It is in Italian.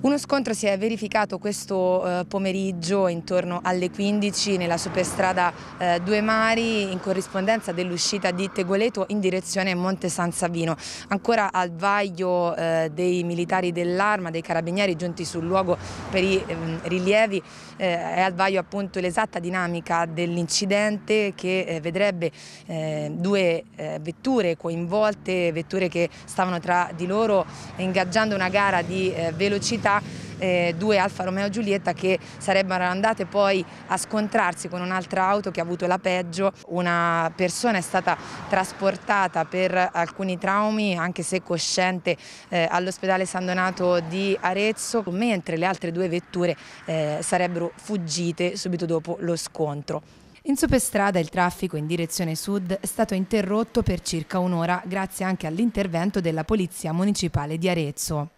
Uno scontro si è verificato questo eh, pomeriggio intorno alle 15 nella superstrada eh, Due Mari in corrispondenza dell'uscita di Tegoleto in direzione Monte San Savino. Ancora al vaglio eh, dei militari dell'arma, dei carabinieri giunti sul luogo per i ehm, rilievi, è al vaglio appunto l'esatta dinamica dell'incidente che vedrebbe due vetture coinvolte, vetture che stavano tra di loro ingaggiando una gara di velocità eh, due Alfa Romeo Giulietta che sarebbero andate poi a scontrarsi con un'altra auto che ha avuto la peggio. Una persona è stata trasportata per alcuni traumi, anche se cosciente, eh, all'ospedale San Donato di Arezzo, mentre le altre due vetture eh, sarebbero fuggite subito dopo lo scontro. In superstrada il traffico in direzione sud è stato interrotto per circa un'ora grazie anche all'intervento della Polizia Municipale di Arezzo.